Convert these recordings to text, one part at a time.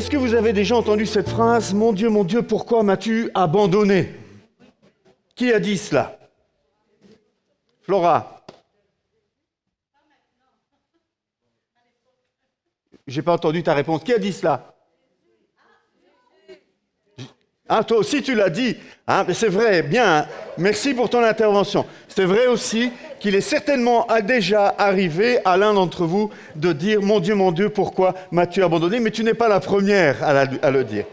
Est-ce que vous avez déjà entendu cette phrase Mon Dieu, mon Dieu, pourquoi m'as-tu abandonné Qui a dit cela Flora J'ai pas entendu ta réponse. Qui a dit cela ah, toi aussi, tu l'as dit. Ah, mais c'est vrai, bien. Hein. Merci pour ton intervention. C'est vrai aussi qu'il est certainement déjà arrivé à l'un d'entre vous de dire Mon Dieu, mon Dieu, pourquoi m'as-tu abandonné Mais tu n'es pas la première à, à, le dire,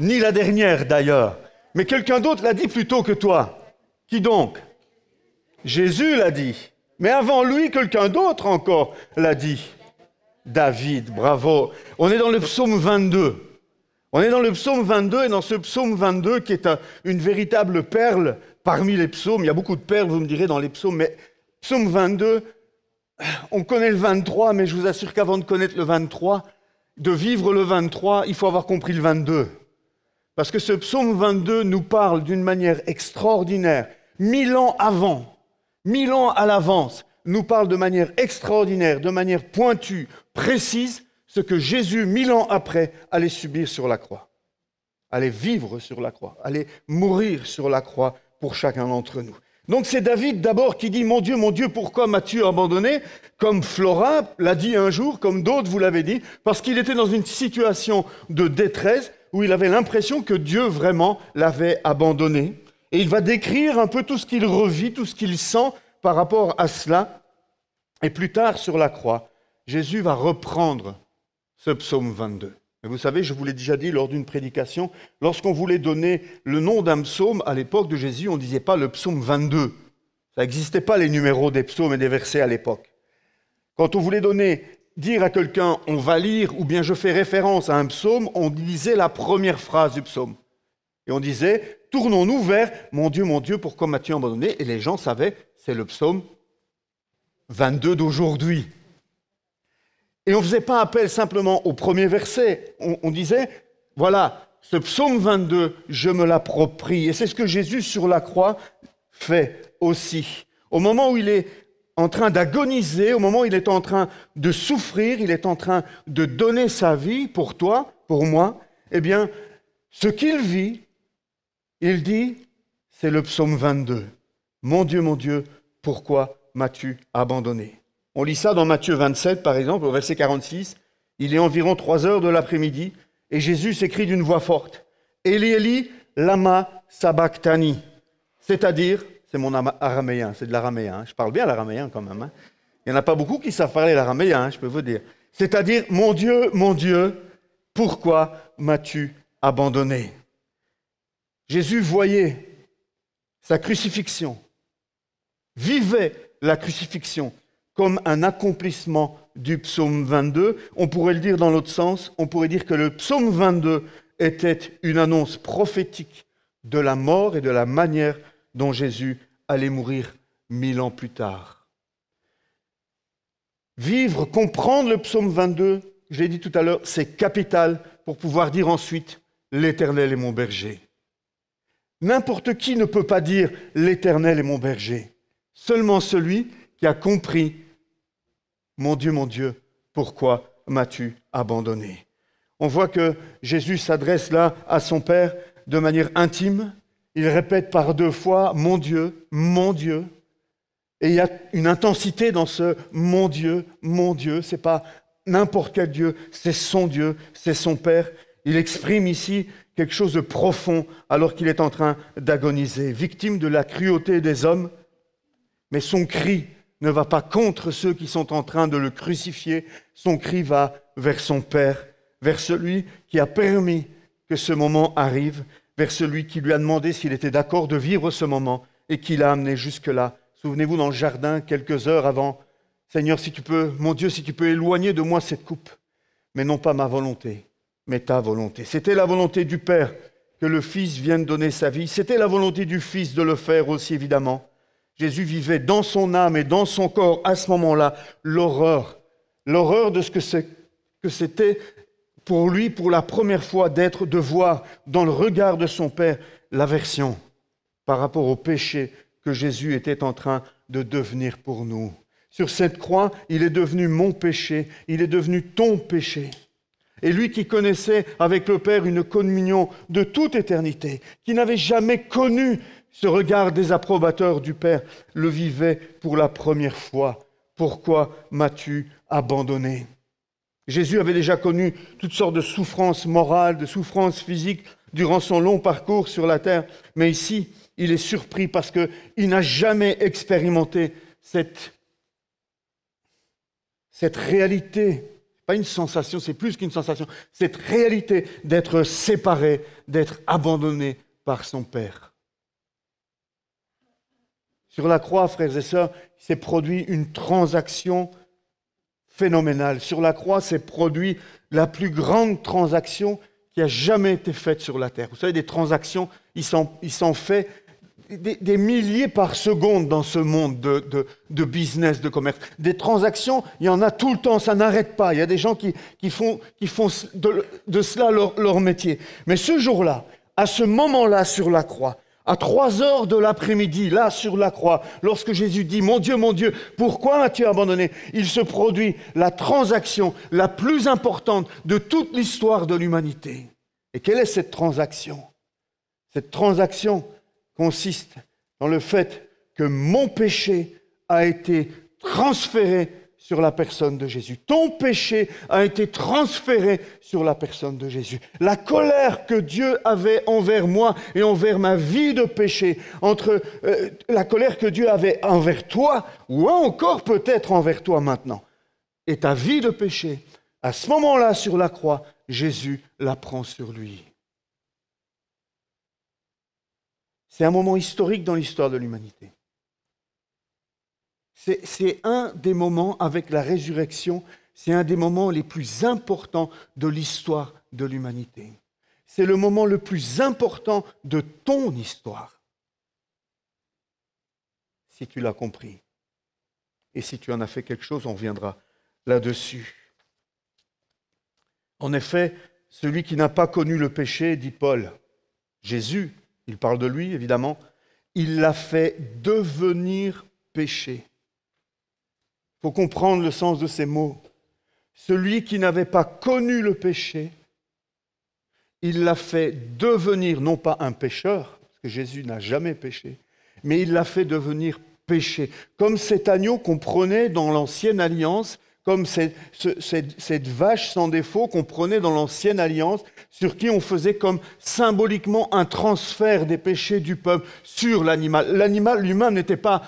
ni la dernière d'ailleurs. Mais quelqu'un d'autre l'a dit plus tôt que toi. Qui donc Jésus l'a dit. Mais avant lui, quelqu'un d'autre encore l'a dit. David, bravo. On est dans le psaume 22. On est dans le psaume 22 et dans ce psaume 22 qui est une véritable perle parmi les psaumes. Il y a beaucoup de perles, vous me direz, dans les psaumes, mais psaume 22, on connaît le 23, mais je vous assure qu'avant de connaître le 23, de vivre le 23, il faut avoir compris le 22. Parce que ce psaume 22 nous parle d'une manière extraordinaire. Mille ans avant, mille ans à l'avance, nous parle de manière extraordinaire, de manière pointue, précise, ce que Jésus, mille ans après, allait subir sur la croix, allait vivre sur la croix, allait mourir sur la croix pour chacun d'entre nous. Donc c'est David d'abord qui dit, mon Dieu, mon Dieu, pourquoi m'as-tu abandonné Comme Flora l'a dit un jour, comme d'autres vous l'avez dit, parce qu'il était dans une situation de détresse où il avait l'impression que Dieu vraiment l'avait abandonné. Et il va décrire un peu tout ce qu'il revit, tout ce qu'il sent par rapport à cela. Et plus tard sur la croix, Jésus va reprendre ce psaume 22. Et vous savez, je vous l'ai déjà dit lors d'une prédication, lorsqu'on voulait donner le nom d'un psaume, à l'époque de Jésus, on ne disait pas le psaume 22. Ça n'existait pas les numéros des psaumes et des versets à l'époque. Quand on voulait donner, dire à quelqu'un on va lire ou bien je fais référence à un psaume, on disait la première phrase du psaume. Et on disait tournons-nous vers mon Dieu, mon Dieu, pourquoi m'as-tu abandonné Et les gens savaient c'est le psaume 22 d'aujourd'hui. Et on ne faisait pas appel simplement au premier verset. On, disait, voilà, ce psaume 22, je me l'approprie. Et c'est ce que Jésus sur la croix fait aussi. Au moment où il est en train d'agoniser, au moment où il est en train de souffrir, il est en train de donner sa vie pour toi, pour moi, eh bien, ce qu'il vit, il dit, c'est le psaume 22. Mon Dieu, mon Dieu, pourquoi m'as-tu abandonné on lit ça dans Matthieu 27, par exemple, au verset 46. Il est environ 3 heures de l'après-midi et Jésus s'écrit d'une voix forte Eli Eli lama sabachthani. C'est-à-dire, c'est mon araméen, c'est de l'araméen. Hein. Je parle bien l'araméen quand même. Hein. Il n'y en a pas beaucoup qui savent parler l'araméen, hein, je peux vous dire. C'est-à-dire, mon Dieu, mon Dieu, pourquoi m'as-tu abandonné Jésus voyait sa crucifixion, vivait la crucifixion, comme un accomplissement du psaume 22. On pourrait le dire dans l'autre sens, on pourrait dire que le psaume 22 était une annonce prophétique de la mort et de la manière dont Jésus allait mourir mille ans plus tard. Vivre, comprendre le psaume 22, je l'ai dit tout à l'heure, c'est capital pour pouvoir dire ensuite, l'Éternel est mon berger. N'importe qui ne peut pas dire, l'Éternel est mon berger. Seulement celui qui a compris, mon Dieu, mon Dieu, pourquoi m'as-tu abandonné On voit que Jésus s'adresse là à son Père de manière intime. Il répète par deux fois, mon Dieu, mon Dieu. Et il y a une intensité dans ce mon Dieu, mon Dieu. C'est pas n'importe quel Dieu, c'est son Dieu, c'est son Père. Il exprime ici quelque chose de profond alors qu'il est en train d'agoniser, victime de la cruauté des hommes. Mais son cri ne va pas contre ceux qui sont en train de le crucifier, son cri va vers son Père, vers celui qui a permis que ce moment arrive, vers celui qui lui a demandé s'il était d'accord de vivre ce moment et qui l'a amené jusque-là. Souvenez-vous dans le jardin, quelques heures avant, Seigneur, si tu peux, mon Dieu, si tu peux éloigner de moi cette coupe, mais non pas ma volonté, mais ta volonté. C'était la volonté du Père que le Fils vienne donner sa vie, c'était la volonté du Fils de le faire aussi évidemment. Jésus vivait dans son âme et dans son corps à ce moment-là l'horreur, l'horreur de ce que c'était pour lui pour la première fois d'être, de voir dans le regard de son Père l'aversion par rapport au péché que Jésus était en train de devenir pour nous. Sur cette croix, il est devenu mon péché, il est devenu ton péché. Et lui qui connaissait avec le Père une communion de toute éternité, qui n'avait jamais connu ce regard désapprobateur du Père le vivait pour la première fois. Pourquoi m'as-tu abandonné Jésus avait déjà connu toutes sortes de souffrances morales, de souffrances physiques durant son long parcours sur la terre, mais ici, il est surpris parce qu'il n'a jamais expérimenté cette, cette réalité. Pas une sensation, c'est plus qu'une sensation. Cette réalité d'être séparé, d'être abandonné par son Père. Sur la croix, frères et sœurs, s'est produit une transaction phénoménale. Sur la croix s'est produit la plus grande transaction qui a jamais été faite sur la terre. Vous savez, des transactions, ils sont ils fait des, milliers par seconde dans ce monde de, business, de commerce. Des transactions, il y en a tout le temps, ça n'arrête pas. Il y a des gens qui, font, qui font de, cela leur métier. Mais ce jour-là, à ce moment-là sur la croix, à 3 heures de l'après-midi, là sur la croix, lorsque Jésus dit, Mon Dieu, mon Dieu, pourquoi m'as-tu abandonné Il se produit la transaction la plus importante de toute l'histoire de l'humanité. Et quelle est cette transaction Cette transaction consiste dans le fait que mon péché a été transféré la personne de Jésus. Ton péché a été transféré sur la personne de Jésus. La colère que Dieu avait envers moi et envers ma vie de péché, entre euh, la colère que Dieu avait envers toi ou encore peut-être envers toi maintenant et ta vie de péché, à ce moment-là sur la croix, Jésus la prend sur lui. C'est un moment historique dans l'histoire de l'humanité. C'est un des moments avec la résurrection, c'est un des moments les plus importants de l'histoire de l'humanité. C'est le moment le plus important de ton histoire, si tu l'as compris. Et si tu en as fait quelque chose, on reviendra là-dessus. En effet, celui qui n'a pas connu le péché, dit Paul, Jésus, il parle de lui évidemment, il l'a fait devenir péché faut comprendre le sens de ces mots. Celui qui n'avait pas connu le péché, il l'a fait devenir non pas un pécheur, parce que Jésus n'a jamais péché, mais il l'a fait devenir péché. Comme cet agneau qu'on prenait dans l'ancienne alliance, comme cette, cette, vache sans défaut qu'on prenait dans l'ancienne alliance, sur qui on faisait comme symboliquement un transfert des péchés du peuple sur l'animal. L'animal l'humain n'était pas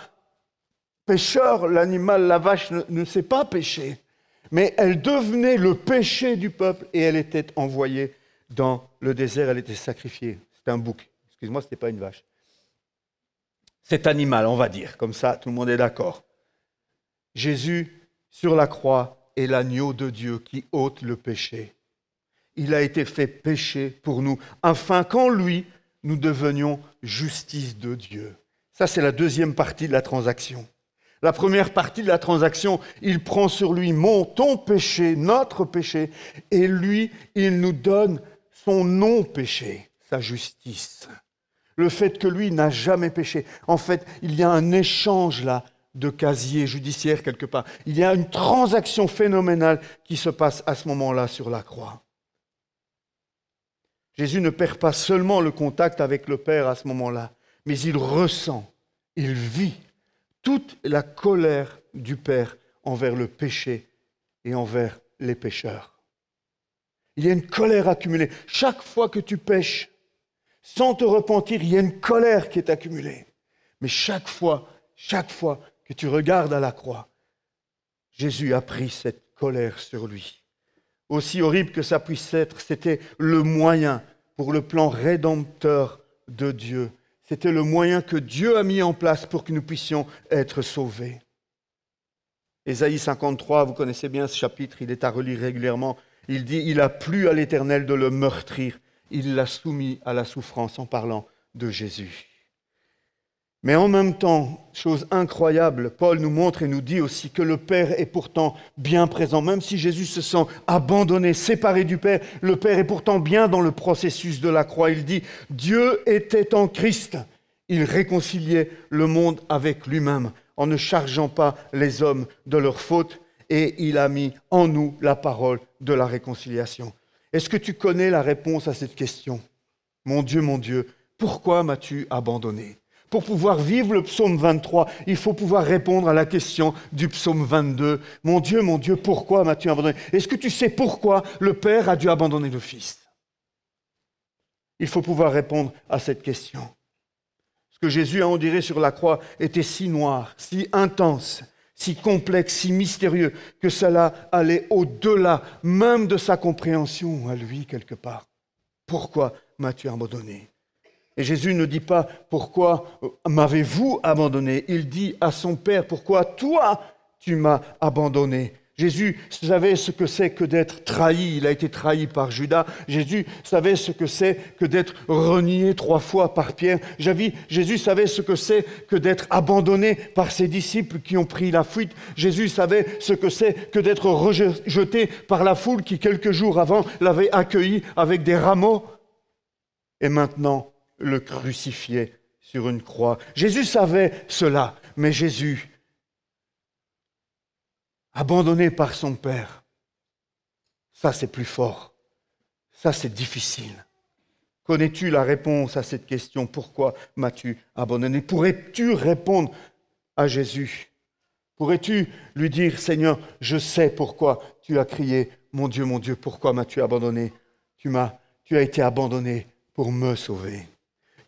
Pêcheur, l'animal, la vache ne, sait pas pécher, mais elle devenait le péché du peuple et elle était envoyée dans le désert, elle était sacrifiée. C'est un bouc, excuse-moi, ce n'était pas une vache. Cet animal, on va dire, comme ça tout le monde est d'accord. Jésus sur la croix est l'agneau de Dieu qui ôte le péché. Il a été fait péché pour nous, afin qu'en lui, nous devenions justice de Dieu. Ça, c'est la deuxième partie de la transaction la première partie de la transaction, il prend sur lui mon, ton péché, notre péché, et lui, il nous donne son non-péché, sa justice. Le fait que lui n'a jamais péché. En fait, il y a un échange là de casiers judiciaire quelque part. Il y a une transaction phénoménale qui se passe à ce moment-là sur la croix. Jésus ne perd pas seulement le contact avec le Père à ce moment-là, mais il ressent, il vit toute la colère du Père envers le péché et envers les pécheurs. Il y a une colère accumulée. Chaque fois que tu pèches, sans te repentir, il y a une colère qui est accumulée. Mais chaque fois, chaque fois que tu regardes à la croix, Jésus a pris cette colère sur lui. Aussi horrible que ça puisse être, c'était le moyen pour le plan rédempteur de Dieu c'était le moyen que Dieu a mis en place pour que nous puissions être sauvés. Ésaïe 53, vous connaissez bien ce chapitre, il est à relire régulièrement. Il dit, il a plu à l'Éternel de le meurtrir, il l'a soumis à la souffrance en parlant de Jésus. Mais en même temps, chose incroyable, Paul nous montre et nous dit aussi que le Père est pourtant bien présent. Même si Jésus se sent abandonné, séparé du Père, le Père est pourtant bien dans le processus de la croix. Il dit, Dieu était en Christ. Il réconciliait le monde avec lui-même en ne chargeant pas les hommes de leurs fautes et il a mis en nous la parole de la réconciliation. Est-ce que tu connais la réponse à cette question Mon Dieu, mon Dieu, pourquoi m'as-tu abandonné pour pouvoir vivre le psaume 23, il faut pouvoir répondre à la question du psaume 22. Mon Dieu, mon Dieu, pourquoi m'as-tu abandonné Est-ce que tu sais pourquoi le Père a dû abandonner le Fils Il faut pouvoir répondre à cette question. Ce que Jésus a enduré sur la croix était si noir, si intense, si complexe, si mystérieux, que cela allait au-delà même de sa compréhension à lui quelque part. Pourquoi m'as-tu abandonné et Jésus ne dit pas pourquoi euh, m'avez-vous abandonné. Il dit à son Père pourquoi toi tu m'as abandonné. Jésus savait ce que c'est que d'être trahi. Il a été trahi par Judas. Jésus savait ce que c'est que d'être renié trois fois par Pierre. Jésus savait ce que c'est que d'être abandonné par ses disciples qui ont pris la fuite. Jésus savait ce que c'est que d'être rejeté par la foule qui quelques jours avant l'avait accueilli avec des rameaux. Et maintenant, le crucifier sur une croix. Jésus savait cela, mais Jésus, abandonné par son Père, ça c'est plus fort, ça c'est difficile. Connais-tu la réponse à cette question Pourquoi m'as-tu abandonné Pourrais-tu répondre à Jésus Pourrais-tu lui dire, Seigneur, je sais pourquoi tu as crié, mon Dieu, mon Dieu, pourquoi m'as-tu abandonné Tu m'as, tu as été abandonné pour me sauver.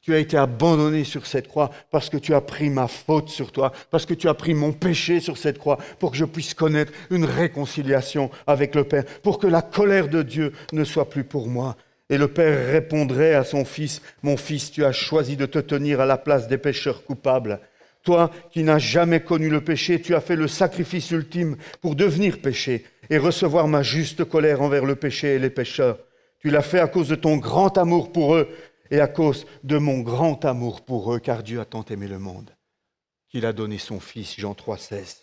Tu as été abandonné sur cette croix parce que tu as pris ma faute sur toi, parce que tu as pris mon péché sur cette croix pour que je puisse connaître une réconciliation avec le Père, pour que la colère de Dieu ne soit plus pour moi. Et le Père répondrait à son fils, Mon fils, tu as choisi de te tenir à la place des pécheurs coupables. Toi qui n'as jamais connu le péché, tu as fait le sacrifice ultime pour devenir péché et recevoir ma juste colère envers le péché et les pécheurs. Tu l'as fait à cause de ton grand amour pour eux et à cause de mon grand amour pour eux, car Dieu a tant aimé le monde qu'il a donné son Fils, Jean 3, 16.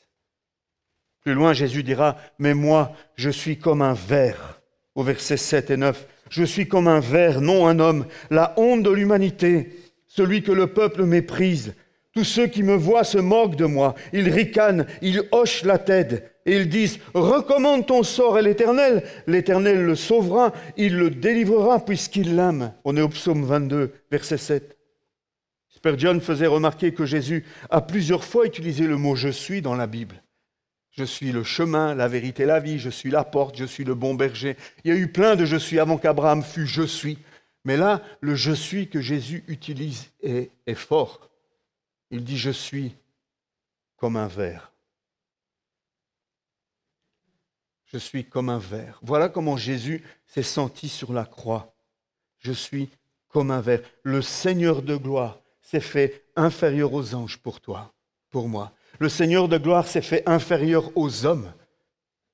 Plus loin, Jésus dira, mais moi, je suis comme un ver, au verset 7 et 9, je suis comme un ver, non un homme, la honte de l'humanité, celui que le peuple méprise. Tous ceux qui me voient se moquent de moi, ils ricanent, ils hochent la tête et ils disent Recommande ton sort à l'Éternel, l'Éternel le sauvera, il le délivrera puisqu'il l'aime. On est au psaume 22, verset 7. John faisait remarquer que Jésus a plusieurs fois utilisé le mot je suis dans la Bible. Je suis le chemin, la vérité, la vie, je suis la porte, je suis le bon berger. Il y a eu plein de je suis avant qu'Abraham fût je suis. Mais là, le je suis que Jésus utilise est, est fort. Il dit je suis comme un verre. je suis comme un verre. Voilà comment Jésus s'est senti sur la croix. Je suis comme un verre. Le Seigneur de gloire s'est fait inférieur aux anges pour toi, pour moi. Le Seigneur de gloire s'est fait inférieur aux hommes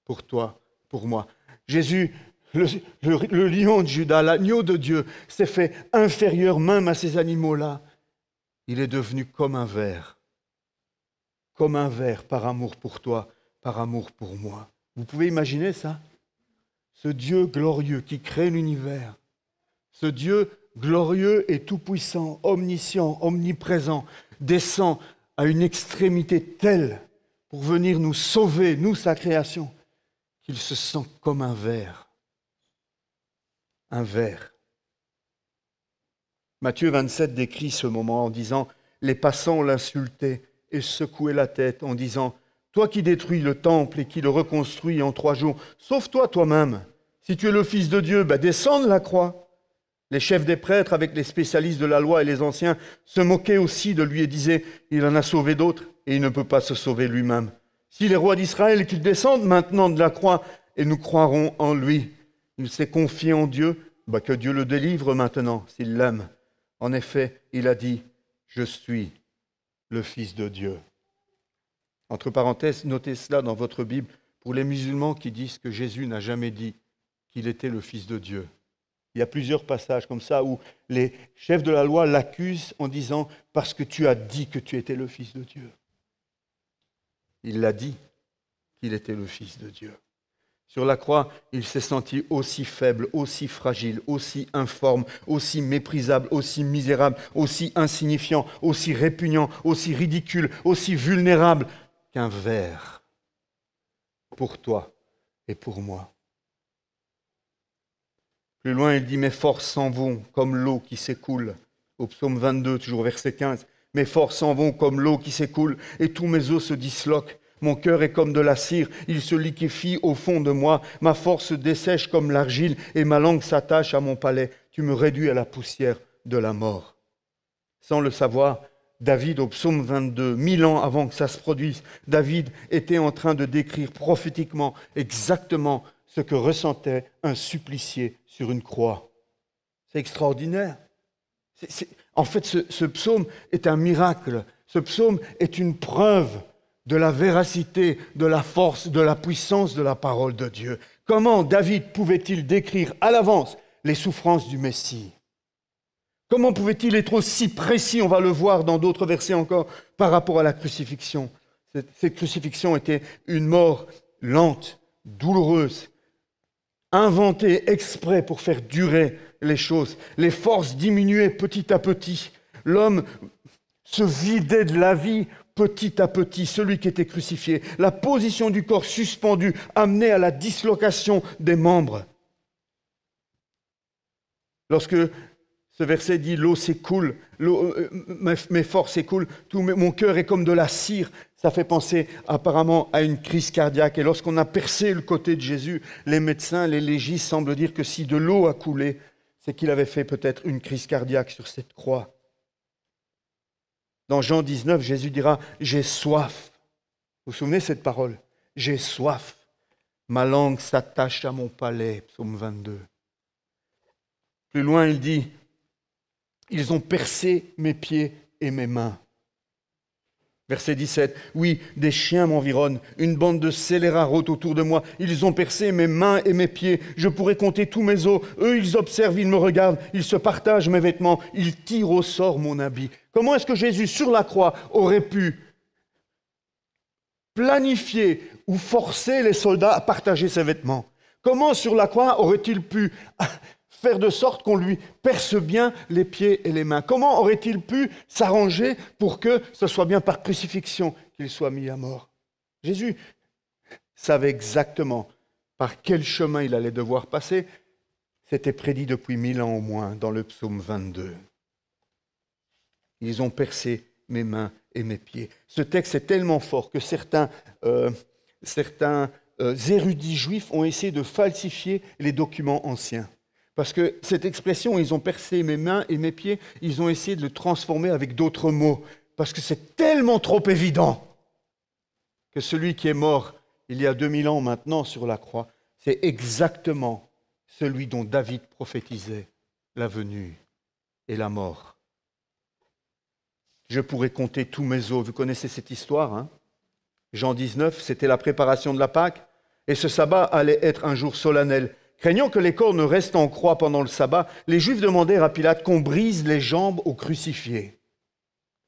pour toi, pour moi. Jésus, le, lion de Judas, l'agneau de Dieu, s'est fait inférieur même à ces animaux-là. Il est devenu comme un verre, comme un verre par amour pour toi, par amour pour moi. Vous pouvez imaginer ça Ce Dieu glorieux qui crée l'univers, ce Dieu glorieux et tout-puissant, omniscient, omniprésent, descend à une extrémité telle pour venir nous sauver, nous, sa création, qu'il se sent comme un ver. Un ver. Matthieu 27 décrit ce moment en disant, les passants l'insultaient et secouaient la tête en disant, toi qui détruis le temple et qui le reconstruis en trois jours, sauve-toi toi-même. Si tu es le Fils de Dieu, ben descends de la croix. Les chefs des prêtres, avec les spécialistes de la loi et les anciens, se moquaient aussi de lui et disaient, il en a sauvé d'autres et il ne peut pas se sauver lui-même. Si les rois d'Israël, qu'il descendent maintenant de la croix et nous croirons en lui. Il s'est confié en Dieu, Bah que Dieu le délivre maintenant s'il l'aime. En effet, il a dit, je suis le Fils de Dieu. Entre parenthèses, notez cela dans votre Bible pour les musulmans qui disent que Jésus n'a jamais dit qu'il était le Fils de Dieu. Il y a plusieurs passages comme ça où les chefs de la loi l'accusent en disant parce que tu as dit que tu étais le Fils de Dieu. Il l'a dit qu'il était le Fils de Dieu. Sur la croix, il s'est senti aussi faible, aussi fragile, aussi informe, aussi méprisable, aussi misérable, aussi insignifiant, aussi répugnant, aussi ridicule, aussi vulnérable qu'un verre pour toi et pour moi. Plus loin, il dit, Mes forces s'en vont comme l'eau qui s'écoule. Au psaume 22, toujours verset 15, Mes forces s'en vont comme l'eau qui s'écoule, et tous mes os se disloquent. Mon cœur est comme de la cire, il se liquéfie au fond de moi, ma force se dessèche comme l'argile, et ma langue s'attache à mon palais. Tu me réduis à la poussière de la mort. Sans le savoir, David, au psaume 22, mille ans avant que ça se produise, David était en train de décrire prophétiquement exactement ce que ressentait un supplicié sur une croix. C'est extraordinaire. En fait, ce psaume est un miracle. Ce psaume est une preuve de la véracité, de la force, de la puissance de la parole de Dieu. Comment David pouvait-il décrire à l'avance les souffrances du Messie Comment pouvait-il être aussi précis On va le voir dans d'autres versets encore par rapport à la crucifixion. Cette, crucifixion était une mort lente, douloureuse, inventée exprès pour faire durer les choses. Les forces diminuaient petit à petit. L'homme se vidait de la vie petit à petit, celui qui était crucifié. La position du corps suspendu amenait à la dislocation des membres. Lorsque ce verset dit L'eau s'écoule, euh, euh, mes forces s'écoulent, tout mon cœur est comme de la cire. Ça fait penser apparemment à une crise cardiaque. Et lorsqu'on a percé le côté de Jésus, les médecins, les légistes semblent dire que si de l'eau a coulé, c'est qu'il avait fait peut-être une crise cardiaque sur cette croix. Dans Jean 19, Jésus dira J'ai soif. Vous vous souvenez cette parole J'ai soif. Ma langue s'attache à mon palais. Psaume 22. Plus loin, il dit ils ont percé mes pieds et mes mains. Verset 17. Oui, des chiens m'environnent, une bande de scélérats autour de moi. Ils ont percé mes mains et mes pieds. Je pourrais compter tous mes os. Eux, ils observent, ils me regardent, ils se partagent mes vêtements, ils tirent au sort mon habit. Comment est-ce que Jésus, sur la croix, aurait pu planifier ou forcer les soldats à partager ses vêtements Comment, sur la croix, aurait-il pu faire de sorte qu'on lui perce bien les pieds et les mains. Comment aurait-il pu s'arranger pour que ce soit bien par crucifixion qu'il soit mis à mort Jésus savait exactement par quel chemin il allait devoir passer. C'était prédit depuis mille ans au moins dans le psaume 22. Ils ont percé mes mains et mes pieds. Ce texte est tellement fort que certains, euh, certains euh, érudits juifs ont essayé de falsifier les documents anciens. Parce que cette expression, ils ont percé mes mains et mes pieds, ils ont essayé de le transformer avec d'autres mots. Parce que c'est tellement trop évident que celui qui est mort il y a 2000 ans maintenant sur la croix, c'est exactement celui dont David prophétisait la venue et la mort. Je pourrais compter tous mes os. Vous connaissez cette histoire. Hein Jean 19, c'était la préparation de la Pâque. Et ce sabbat allait être un jour solennel. Craignant que les corps ne restent en croix pendant le sabbat, les Juifs demandèrent à Pilate qu'on brise les jambes aux crucifiés.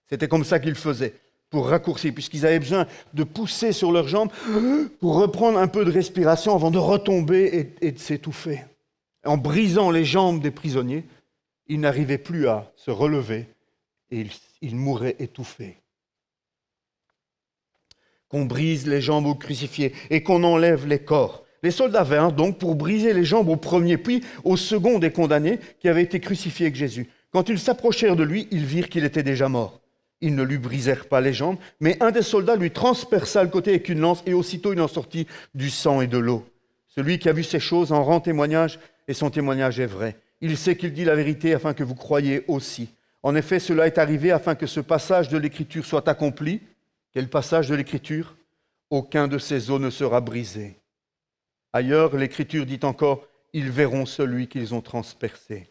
C'était comme ça qu'ils faisaient, pour raccourcir, puisqu'ils avaient besoin de pousser sur leurs jambes pour reprendre un peu de respiration avant de retomber et, de s'étouffer. En brisant les jambes des prisonniers, ils n'arrivaient plus à se relever et ils, ils mouraient étouffés qu'on brise les jambes aux crucifiés et qu'on enlève les corps. Les soldats vinrent donc pour briser les jambes au premier, puis au second des condamnés qui avaient été crucifiés avec Jésus. Quand ils s'approchèrent de lui, ils virent qu'il était déjà mort. Ils ne lui brisèrent pas les jambes, mais un des soldats lui transperça le côté avec une lance, et aussitôt il en sortit du sang et de l'eau. Celui qui a vu ces choses en rend témoignage, et son témoignage est vrai. Il sait qu'il dit la vérité afin que vous croyiez aussi. En effet, cela est arrivé afin que ce passage de l'Écriture soit accompli. Quel passage de l'Écriture Aucun de ces os ne sera brisé. Ailleurs, l'Écriture dit encore, ils verront celui qu'ils ont transpercé.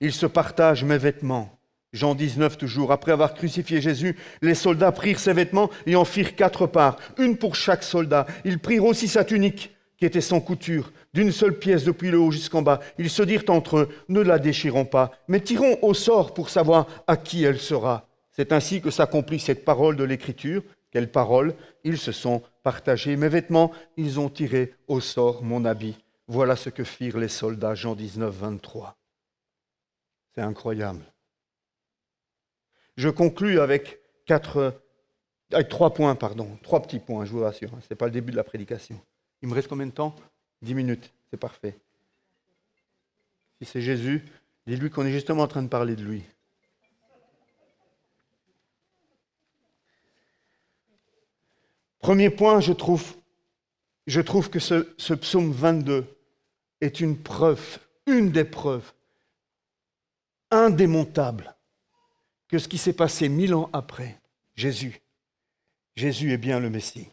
Ils se partagent mes vêtements. Jean 19 toujours, après avoir crucifié Jésus, les soldats prirent ses vêtements et en firent quatre parts, une pour chaque soldat. Ils prirent aussi sa tunique, qui était sans couture, d'une seule pièce depuis le haut jusqu'en bas. Ils se dirent entre eux, ne la déchirons pas, mais tirons au sort pour savoir à qui elle sera. C'est ainsi que s'accomplit cette parole de l'Écriture. Quelles paroles Ils se sont partagés mes vêtements, ils ont tiré au sort mon habit. Voilà ce que firent les soldats, Jean 19, 23. C'est incroyable. Je conclus avec quatre, avec trois points, pardon, trois petits points, je vous rassure. Hein. Ce n'est pas le début de la prédication. Il me reste combien de temps Dix minutes, c'est parfait. Si c'est Jésus, dis-lui qu'on est justement en train de parler de lui. Premier point, je trouve, je trouve que ce, psaume 22 est une preuve, une des preuves indémontables que ce qui s'est passé mille ans après, Jésus, Jésus est bien le Messie.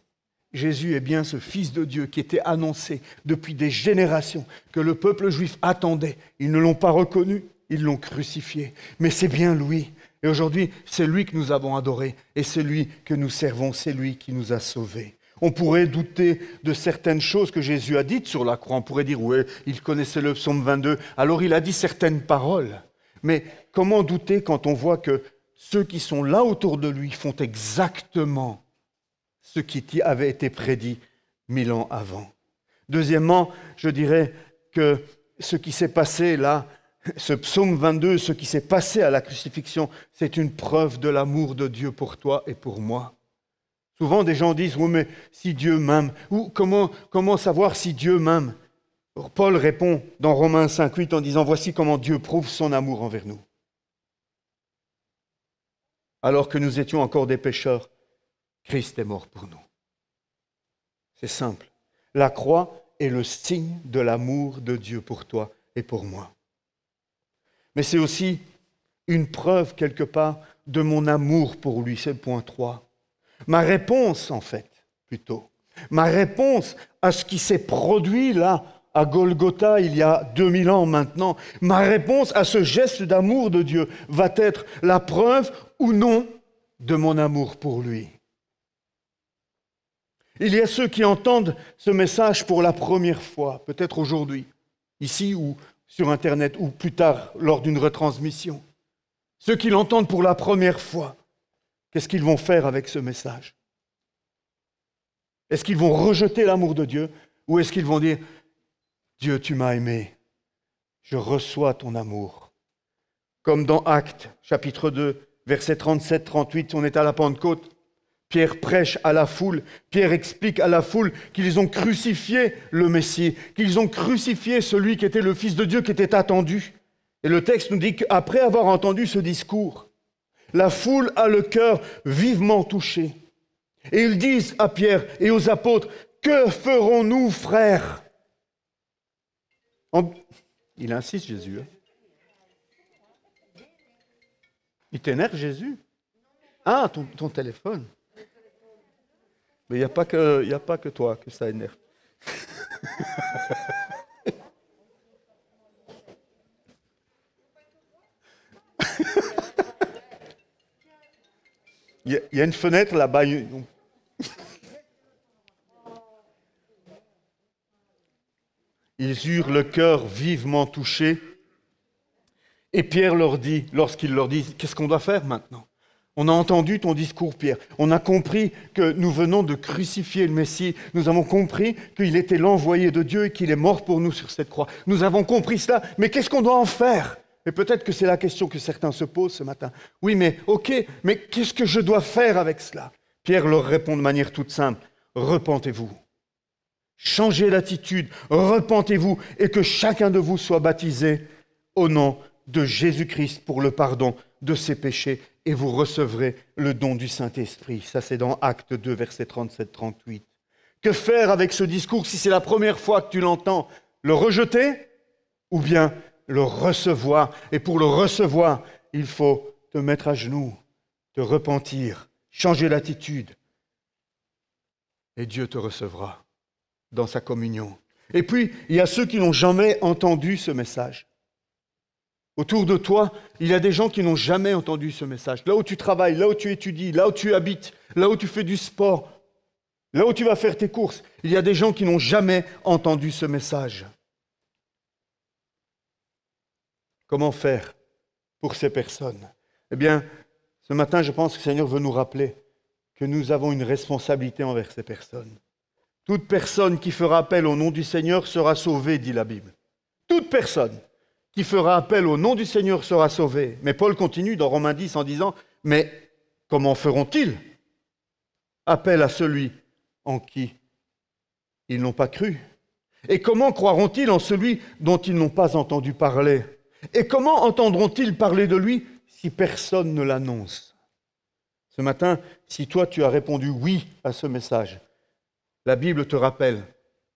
Jésus est bien ce Fils de Dieu qui était annoncé depuis des générations, que le peuple juif attendait. Ils ne l'ont pas reconnu, ils l'ont crucifié. Mais c'est bien lui, et aujourd'hui, c'est lui que nous avons adoré et c'est lui que nous servons, c'est lui qui nous a sauvés. On pourrait douter de certaines choses que Jésus a dites sur la croix. On pourrait dire, oui, il connaissait le psaume 22, alors il a dit certaines paroles. Mais comment douter quand on voit que ceux qui sont là autour de lui font exactement ce qui avait été prédit mille ans avant Deuxièmement, je dirais que ce qui s'est passé là ce psaume 22, ce qui s'est passé à la crucifixion, c'est une preuve de l'amour de Dieu pour toi et pour moi. Souvent, des gens disent, oui, mais si Dieu m'aime, ou comment, comment savoir si Dieu m'aime Paul répond dans Romains 5.8 en disant, voici comment Dieu prouve son amour envers nous. Alors que nous étions encore des pécheurs, Christ est mort pour nous. C'est simple. La croix est le signe de l'amour de Dieu pour toi et pour moi mais c'est aussi une preuve quelque part de mon amour pour lui, c'est le point 3. Ma réponse, en fait, plutôt, ma réponse à ce qui s'est produit là, à Golgotha, il y a 2000 ans maintenant, ma réponse à ce geste d'amour de Dieu va être la preuve ou non de mon amour pour lui. Il y a ceux qui entendent ce message pour la première fois, peut-être aujourd'hui, ici ou sur Internet ou plus tard lors d'une retransmission, ceux qui l'entendent pour la première fois, qu'est-ce qu'ils vont faire avec ce message Est-ce qu'ils vont rejeter l'amour de Dieu ou est-ce qu'ils vont dire, Dieu, tu m'as aimé, je reçois ton amour Comme dans Actes chapitre 2, verset 37-38, on est à la Pentecôte, Pierre prêche à la foule, Pierre explique à la foule qu'ils ont crucifié le Messie, qu'ils ont crucifié celui qui était le Fils de Dieu, qui était attendu. Et le texte nous dit qu'après avoir entendu ce discours, la foule a le cœur vivement touché. Et ils disent à Pierre et aux apôtres, que ferons-nous, frères Il insiste Jésus. Hein. Il t'énerve Jésus. Ah, ton téléphone. Mais il n'y a, pas que, a pas que toi que ça énerve. Il y, a une fenêtre là-bas. Ils eurent le cœur vivement touché. Et Pierre leur dit, lorsqu'il leur dit, qu'est-ce qu'on doit faire maintenant on a entendu ton discours, Pierre. On a compris que nous venons de crucifier le Messie. Nous avons compris qu'il était l'envoyé de Dieu et qu'il est mort pour nous sur cette croix. Nous avons compris cela, mais qu'est-ce qu'on doit en faire Et peut-être que c'est la question que certains se posent ce matin. Oui, mais ok, mais qu'est-ce que je dois faire avec cela Pierre leur répond de manière toute simple. Repentez-vous. Changez d'attitude, repentez-vous et que chacun de vous soit baptisé au nom de Jésus-Christ pour le pardon de ses péchés et vous recevrez le don du Saint-Esprit. Ça, c'est dans Acte 2, verset 37-38. Que faire avec ce discours si c'est la première fois que tu l'entends Le rejeter ou bien le recevoir Et pour le recevoir, il faut te mettre à genoux, te repentir, changer l'attitude. Et Dieu te recevra dans sa communion. Et puis, il y a ceux qui n'ont jamais entendu ce message. Autour de toi, il y a des gens qui n'ont jamais entendu ce message. Là où tu travailles, là où tu étudies, là où tu habites, là où tu fais du sport, là où tu vas faire tes courses, il y a des gens qui n'ont jamais entendu ce message. Comment faire pour ces personnes Eh bien, ce matin, je pense que le Seigneur veut nous rappeler que nous avons une responsabilité envers ces personnes. Toute personne qui fera appel au nom du Seigneur sera sauvée, dit la Bible. Toute personne qui fera appel au nom du Seigneur sera sauvé. Mais Paul continue dans Romains 10 en disant, mais comment feront-ils appel à celui en qui ils n'ont pas cru Et comment croiront-ils en celui dont ils n'ont pas entendu parler Et comment entendront-ils parler de lui si personne ne l'annonce Ce matin, si toi tu as répondu oui à ce message, la Bible te rappelle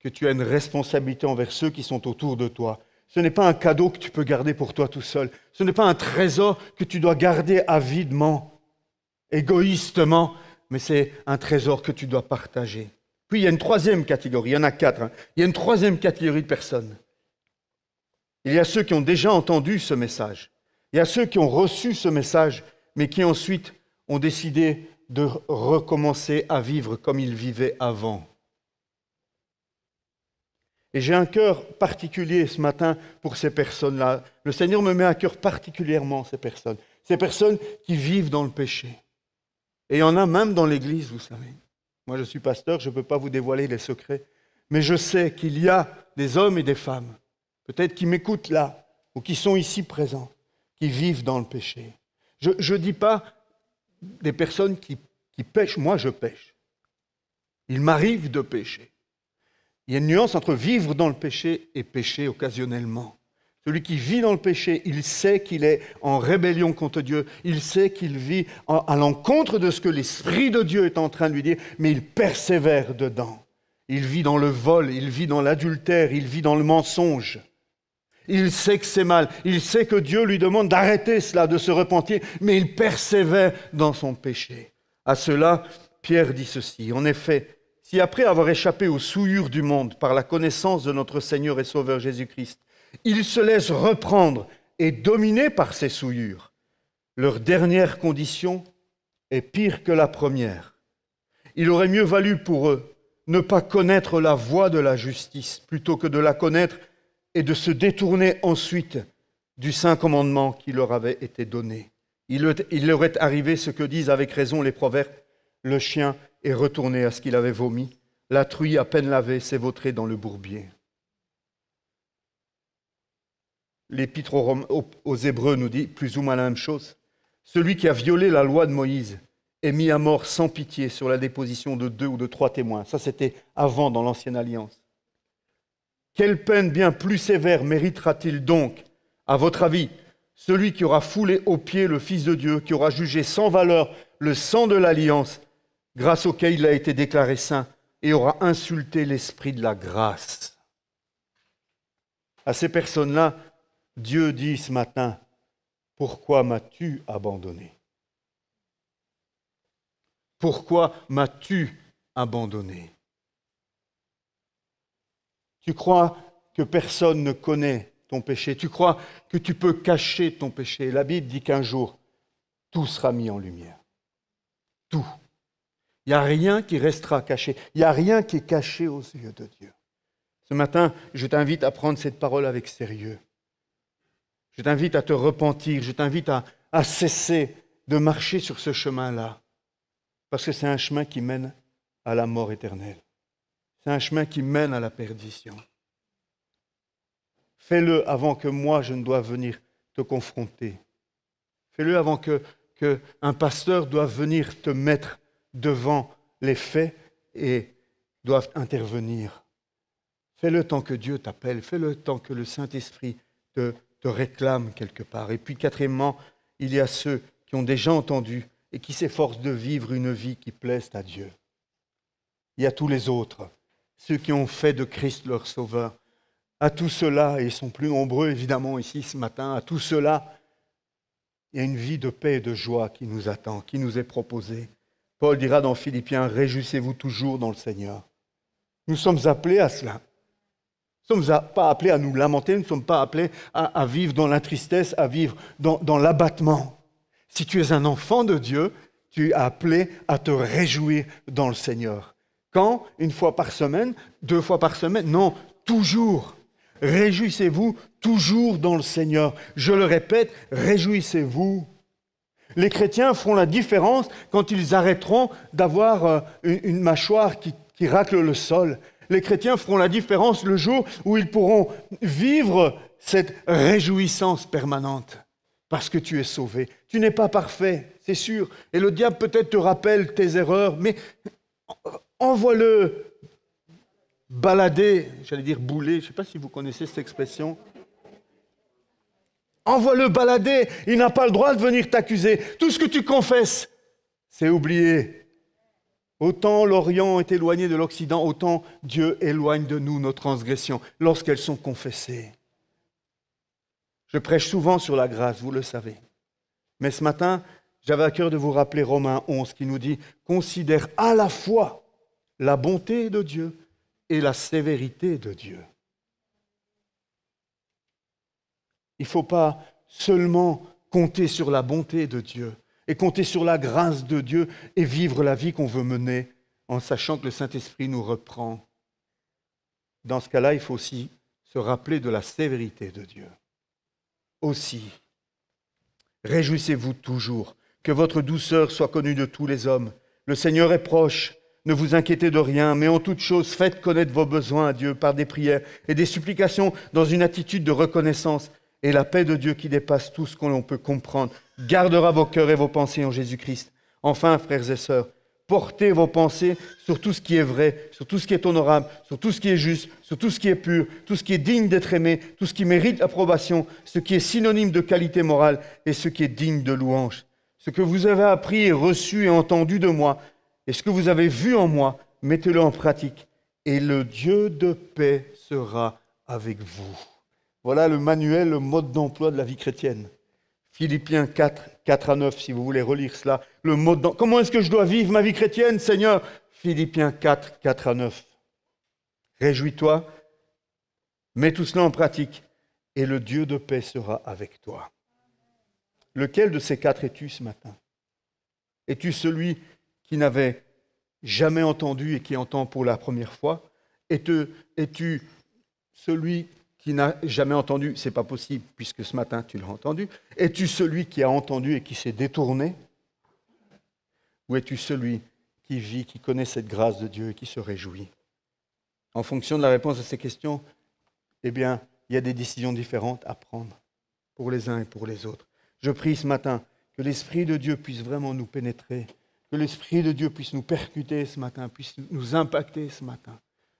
que tu as une responsabilité envers ceux qui sont autour de toi, ce n'est pas un cadeau que tu peux garder pour toi tout seul. Ce n'est pas un trésor que tu dois garder avidement, égoïstement, mais c'est un trésor que tu dois partager. Puis il y a une troisième catégorie, il y en a quatre. Hein. Il y a une troisième catégorie de personnes. Il y a ceux qui ont déjà entendu ce message. Il y a ceux qui ont reçu ce message, mais qui ensuite ont décidé de recommencer à vivre comme ils vivaient avant. Et j'ai un cœur particulier ce matin pour ces personnes-là. Le Seigneur me met à cœur particulièrement ces personnes. Ces personnes qui vivent dans le péché. Et il y en a même dans l'Église, vous savez. Moi, je suis pasteur, je ne peux pas vous dévoiler les secrets. Mais je sais qu'il y a des hommes et des femmes, peut-être qui m'écoutent là, ou qui sont ici présents, qui vivent dans le péché. Je ne dis pas des personnes qui, pêchent, moi je pêche. Il m'arrive de pécher. Il y a une nuance entre vivre dans le péché et pécher occasionnellement. Celui qui vit dans le péché, il sait qu'il est en rébellion contre Dieu, il sait qu'il vit à l'encontre de ce que l'Esprit de Dieu est en train de lui dire, mais il persévère dedans. Il vit dans le vol, il vit dans l'adultère, il vit dans le mensonge. Il sait que c'est mal, il sait que Dieu lui demande d'arrêter cela, de se repentir, mais il persévère dans son péché. À cela, Pierre dit ceci, en effet, si après avoir échappé aux souillures du monde par la connaissance de notre Seigneur et Sauveur Jésus-Christ, ils se laissent reprendre et dominer par ces souillures, leur dernière condition est pire que la première. Il aurait mieux valu pour eux ne pas connaître la voie de la justice plutôt que de la connaître et de se détourner ensuite du saint commandement qui leur avait été donné. Il leur est arrivé ce que disent avec raison les proverbes, le chien et retourné à ce qu'il avait vomi. La truie, à peine lavée, vautrée dans le bourbier. L'épître aux Hébreux nous dit plus ou moins la même chose. Celui qui a violé la loi de Moïse est mis à mort sans pitié sur la déposition de deux ou de trois témoins. Ça, c'était avant dans l'Ancienne Alliance. Quelle peine bien plus sévère méritera-t-il donc, à votre avis, celui qui aura foulé aux pieds le Fils de Dieu, qui aura jugé sans valeur le sang de l'Alliance grâce auquel il a été déclaré saint et aura insulté l'esprit de la grâce. À ces personnes-là, Dieu dit ce matin, pourquoi m'as-tu abandonné Pourquoi m'as-tu abandonné Tu crois que personne ne connaît ton péché, tu crois que tu peux cacher ton péché. La Bible dit qu'un jour, tout sera mis en lumière. Tout. Il n'y a rien qui restera caché. Il n'y a rien qui est caché aux yeux de Dieu. Ce matin, je t'invite à prendre cette parole avec sérieux. Je t'invite à te repentir. Je t'invite à, cesser de marcher sur ce chemin-là. Parce que c'est un chemin qui mène à la mort éternelle. C'est un chemin qui mène à la perdition. Fais-le avant que moi je ne doive venir te confronter. Fais-le avant que, un pasteur doive venir te mettre devant les faits et doivent intervenir. Fais-le temps que Dieu t'appelle, fais-le temps que le Saint-Esprit te, te réclame quelque part. Et puis quatrièmement, il y a ceux qui ont déjà entendu et qui s'efforcent de vivre une vie qui plaise à Dieu. Il y a tous les autres, ceux qui ont fait de Christ leur sauveur. À tous ceux-là, et ils sont plus nombreux évidemment ici ce matin, à tous ceux-là, il y a une vie de paix et de joie qui nous attend, qui nous est proposée. Paul dira dans Philippiens, Réjouissez-vous toujours dans le Seigneur. Nous sommes appelés à cela. Nous ne sommes pas appelés à nous lamenter, nous ne sommes pas appelés à, vivre dans la tristesse, à vivre dans, dans l'abattement. Si tu es un enfant de Dieu, tu es appelé à te réjouir dans le Seigneur. Quand Une fois par semaine Deux fois par semaine Non, toujours. Réjouissez-vous toujours dans le Seigneur. Je le répète, réjouissez-vous. Les chrétiens feront la différence quand ils arrêteront d'avoir euh, une, mâchoire qui, qui racle le sol. Les chrétiens feront la différence le jour où ils pourront vivre cette réjouissance permanente parce que tu es sauvé. Tu n'es pas parfait, c'est sûr. Et le diable peut-être te rappelle tes erreurs, mais envoie-le balader, j'allais dire bouler, je ne sais pas si vous connaissez cette expression, Envoie-le balader. Il n'a pas le droit de venir t'accuser. Tout ce que tu confesses, c'est oublié. Autant l'Orient est éloigné de l'Occident, autant Dieu éloigne de nous nos transgressions lorsqu'elles sont confessées. Je prêche souvent sur la grâce, vous le savez. Mais ce matin, j'avais à cœur de vous rappeler Romains 11 qui nous dit, considère à la fois la bonté de Dieu et la sévérité de Dieu. Il ne faut pas seulement compter sur la bonté de Dieu et compter sur la grâce de Dieu et vivre la vie qu'on veut mener en sachant que le Saint-Esprit nous reprend. Dans ce cas-là, il faut aussi se rappeler de la sévérité de Dieu. Aussi, réjouissez-vous toujours, que votre douceur soit connue de tous les hommes. Le Seigneur est proche, ne vous inquiétez de rien, mais en toute chose, faites connaître vos besoins à Dieu par des prières et des supplications dans une attitude de reconnaissance et la paix de Dieu qui dépasse tout ce qu'on peut comprendre gardera vos cœurs et vos pensées en Jésus-Christ. Enfin, frères et sœurs, portez vos pensées sur tout ce qui est vrai, sur tout ce qui est honorable, sur tout ce qui est juste, sur tout ce qui est pur, tout ce qui est digne d'être aimé, tout ce qui mérite approbation, ce qui est synonyme de qualité morale et ce qui est digne de louange. Ce que vous avez appris et reçu et entendu de moi, et ce que vous avez vu en moi, mettez-le en pratique, et le Dieu de paix sera avec vous. Voilà le manuel, le mode d'emploi de la vie chrétienne. Philippiens 4, 4 à 9, si vous voulez relire cela. Le mode Comment est-ce que je dois vivre ma vie chrétienne, Seigneur Philippiens 4, 4 à 9. Réjouis-toi, mets tout cela en pratique, et le Dieu de paix sera avec toi. Lequel de ces quatre es-tu ce matin Es-tu celui qui n'avait jamais entendu et qui entend pour la première fois Es-tu celui qui n'a jamais entendu, c'est pas possible puisque ce matin tu l'as entendu. Es-tu celui qui a entendu et qui s'est détourné Ou es-tu celui qui vit, qui connaît cette grâce de Dieu et qui se réjouit En fonction de la réponse à ces questions, eh bien, il y a des décisions différentes à prendre pour les uns et pour les autres. Je prie ce matin que l'Esprit de Dieu puisse vraiment nous pénétrer, que l'Esprit de Dieu puisse nous percuter ce matin, puisse nous impacter ce matin,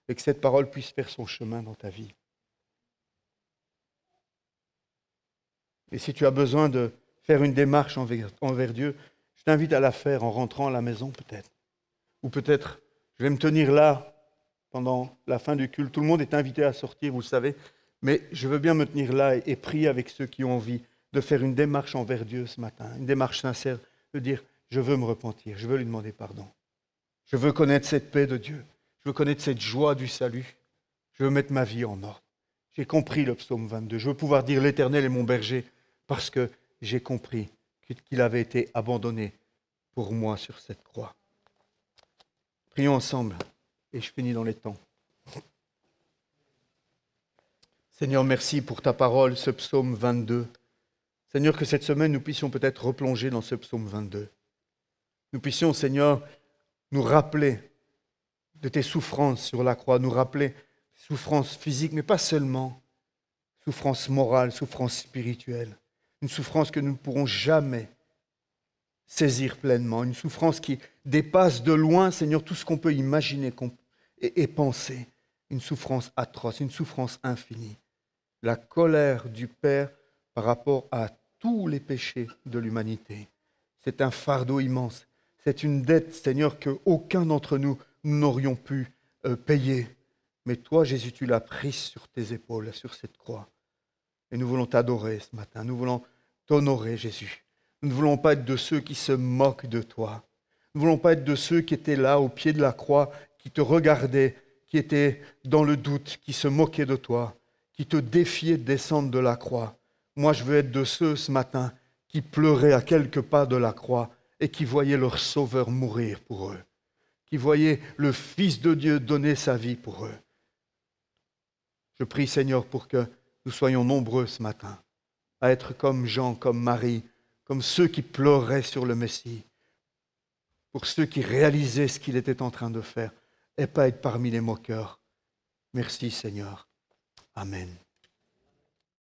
et que cette parole puisse faire son chemin dans ta vie. Et si tu as besoin de faire une démarche envers, Dieu, je t'invite à la faire en rentrant à la maison peut-être. Ou peut-être, je vais me tenir là pendant la fin du culte. Tout le monde est invité à sortir, vous le savez. Mais je veux bien me tenir là et, et prier avec ceux qui ont envie de faire une démarche envers Dieu ce matin, une démarche sincère, de dire, je veux me repentir, je veux lui demander pardon. Je veux connaître cette paix de Dieu. Je veux connaître cette joie du salut. Je veux mettre ma vie en ordre. J'ai compris le psaume 22. Je veux pouvoir dire, l'Éternel est mon berger parce que j'ai compris qu'il avait été abandonné pour moi sur cette croix. Prions ensemble et je finis dans les temps. Seigneur, merci pour ta parole, ce psaume 22. Seigneur, que cette semaine, nous puissions peut-être replonger dans ce psaume 22. Nous puissions, Seigneur, nous rappeler de tes souffrances sur la croix, nous rappeler souffrances physiques, mais pas seulement, souffrances morales, souffrances spirituelles une souffrance que nous ne pourrons jamais saisir pleinement, une souffrance qui dépasse de loin, Seigneur, tout ce qu'on peut imaginer et, penser, une souffrance atroce, une souffrance infinie, la colère du Père par rapport à tous les péchés de l'humanité. C'est un fardeau immense, c'est une dette, Seigneur, que aucun d'entre nous n'aurions pu euh, payer. Mais toi, Jésus, tu l'as prise sur tes épaules, sur cette croix. Et nous voulons t'adorer ce matin. Nous voulons t'honorer, Jésus. Nous ne voulons pas être de ceux qui se moquent de toi. Nous ne voulons pas être de ceux qui étaient là au pied de la croix, qui te regardaient, qui étaient dans le doute, qui se moquaient de toi, qui te défiaient de descendre de la croix. Moi, je veux être de ceux ce matin qui pleuraient à quelques pas de la croix et qui voyaient leur Sauveur mourir pour eux, qui voyaient le Fils de Dieu donner sa vie pour eux. Je prie, Seigneur, pour que nous soyons nombreux ce matin à être comme Jean, comme Marie, comme ceux qui pleuraient sur le Messie, pour ceux qui réalisaient ce qu'il était en train de faire, et pas être parmi les moqueurs. Merci Seigneur. Amen.